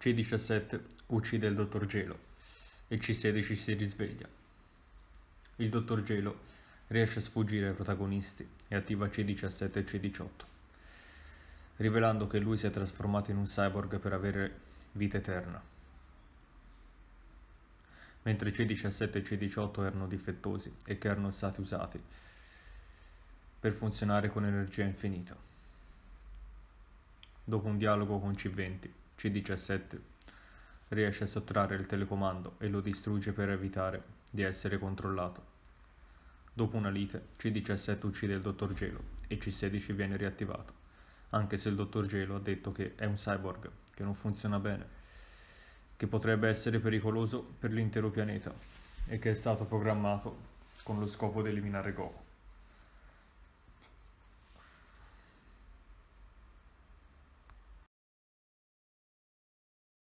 C-17 uccide il dottor Gelo e C-16 si risveglia. Il dottor Gelo riesce a sfuggire ai protagonisti e attiva C-17 e C-18, rivelando che lui si è trasformato in un cyborg per avere vita eterna. Mentre C-17 e C-18 erano difettosi e che erano stati usati per funzionare con energia infinita. Dopo un dialogo con C-20, c-17 riesce a sottrarre il telecomando e lo distrugge per evitare di essere controllato. Dopo una lite, C-17 uccide il Dottor Gelo e C-16 viene riattivato, anche se il Dottor Gelo ha detto che è un cyborg, che non funziona bene, che potrebbe essere pericoloso per l'intero pianeta e che è stato programmato con lo scopo di eliminare Goku.